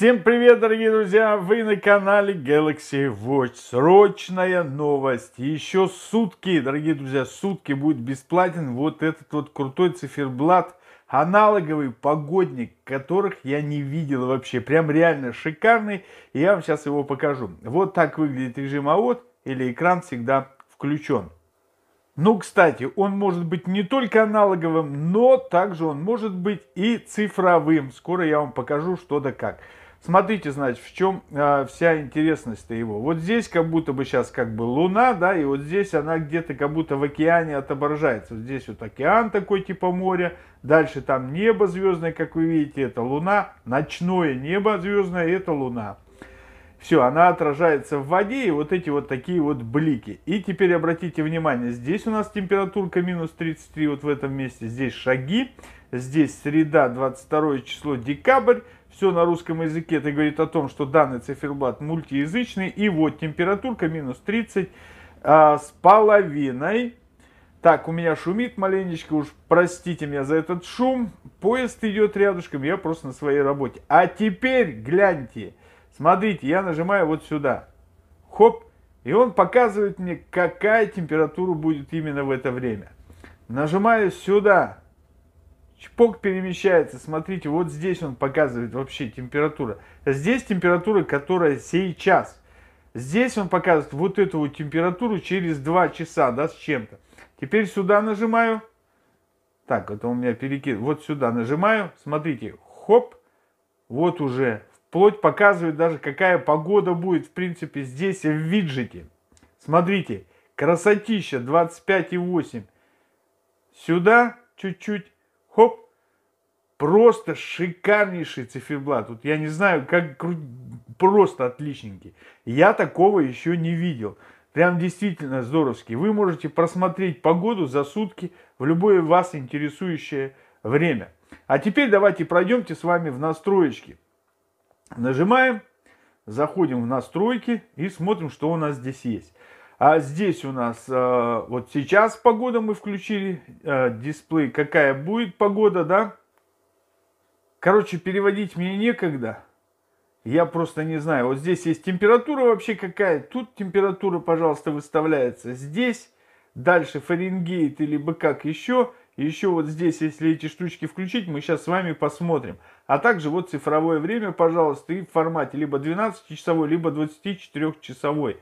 Всем привет, дорогие друзья! Вы на канале Galaxy Watch. Срочная новость. Еще сутки, дорогие друзья, сутки будет бесплатен вот этот вот крутой циферблат. Аналоговый погодник, которых я не видел вообще. Прям реально шикарный. я вам сейчас его покажу. Вот так выглядит режим АОТ или экран всегда включен. Ну, кстати, он может быть не только аналоговым, но также он может быть и цифровым. Скоро я вам покажу что да как. Смотрите, значит, в чем э, а, вся интересность-то его. Вот здесь как будто бы сейчас как бы луна, да, и вот здесь она где-то как будто в океане отображается. Вот здесь вот океан такой типа моря, дальше там небо звездное, как вы видите, это луна, ночное небо звездное, это луна. Все, она отражается в воде, и вот эти вот такие вот блики. И теперь обратите внимание, здесь у нас температурка минус 33, вот в этом месте, здесь шаги, здесь среда, 22 число, декабрь, все на русском языке, это говорит о том, что данный циферблат мультиязычный. И вот температурка минус 30 а, с половиной. Так, у меня шумит маленечко, уж простите меня за этот шум. Поезд идет рядышком, я просто на своей работе. А теперь гляньте, смотрите, я нажимаю вот сюда. Хоп, и он показывает мне, какая температура будет именно в это время. Нажимаю сюда, Чпок перемещается, смотрите, вот здесь он показывает вообще температура. Здесь температура, которая сейчас. Здесь он показывает вот эту вот температуру через 2 часа, да, с чем-то. Теперь сюда нажимаю. Так, это у меня перекид. Вот сюда нажимаю, смотрите, хоп, вот уже. Вплоть показывает даже, какая погода будет, в принципе, здесь в виджете. Смотрите, красотища 25,8. Сюда чуть-чуть Хоп. Просто шикарнейший циферблат. Тут вот я не знаю, как просто отличненький. Я такого еще не видел. Прям действительно здоровский. Вы можете просмотреть погоду за сутки в любое вас интересующее время. А теперь давайте пройдемте с вами в настроечки. Нажимаем, заходим в настройки и смотрим, что у нас здесь есть. А здесь у нас э, вот сейчас погода мы включили, э, дисплей, какая будет погода, да? Короче, переводить мне некогда. Я просто не знаю. Вот здесь есть температура вообще какая. Тут температура, пожалуйста, выставляется. Здесь дальше Фаренгейт или бы как еще. Еще вот здесь, если эти штучки включить, мы сейчас с вами посмотрим. А также вот цифровое время, пожалуйста, и в формате либо 12-часовой, либо 24-часовой.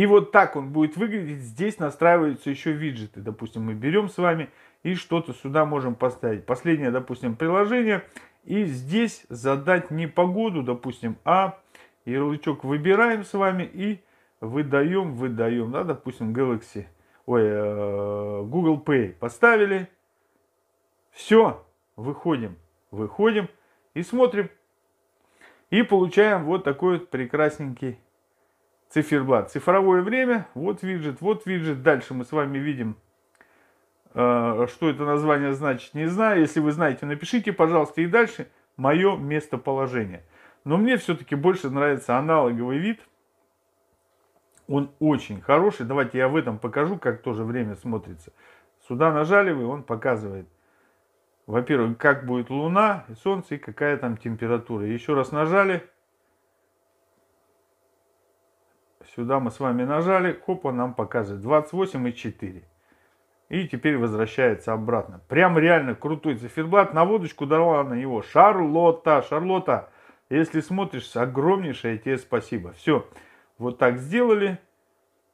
И вот так он будет выглядеть. Здесь настраиваются еще виджеты. Допустим, мы берем с вами и что-то сюда можем поставить. Последнее, допустим, приложение. И здесь задать не погоду, допустим, а ярлычок выбираем с вами и выдаем, выдаем, да, допустим, Galaxy, ой, э, Google Pay поставили. Все, выходим, выходим и смотрим. И получаем вот такой вот прекрасненький циферблат. Цифровое время, вот виджет, вот виджет. Дальше мы с вами видим, э, что это название значит, не знаю. Если вы знаете, напишите, пожалуйста. И дальше мое местоположение. Но мне все-таки больше нравится аналоговый вид. Он очень хороший. Давайте я в этом покажу, как тоже время смотрится. Сюда нажали вы, он показывает. Во-первых, как будет луна и солнце, и какая там температура. Еще раз нажали, Сюда мы с вами нажали, копа нам показывает 28,4. И и теперь возвращается обратно. Прям реально крутой циферблат. На водочку дала на него Шарлотта. Шарлотта, если смотришь, огромнейшее тебе спасибо. Все, вот так сделали.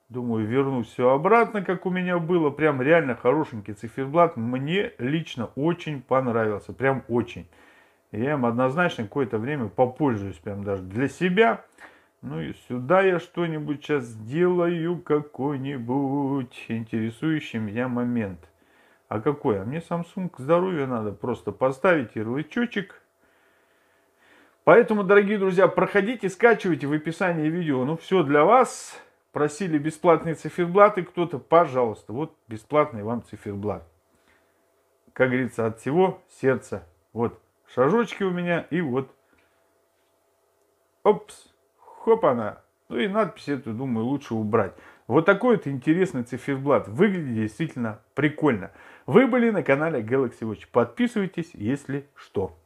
Думаю, верну все обратно, как у меня было. Прям реально хорошенький циферблат. Мне лично очень понравился. Прям очень. Я им однозначно какое-то время попользуюсь прям даже для себя. Ну и сюда я что-нибудь сейчас сделаю, какой-нибудь интересующий меня момент. А какой? А мне Samsung здоровья надо просто поставить ярлычочек. Поэтому, дорогие друзья, проходите, скачивайте в описании видео. Ну все для вас. Просили бесплатные циферблаты кто-то, пожалуйста, вот бесплатный вам циферблат. Как говорится, от всего сердца. Вот шажочки у меня и вот. Опс хоп она. Ну и надпись эту, думаю, лучше убрать. Вот такой вот интересный циферблат. Выглядит действительно прикольно. Вы были на канале Galaxy Watch. Подписывайтесь, если что.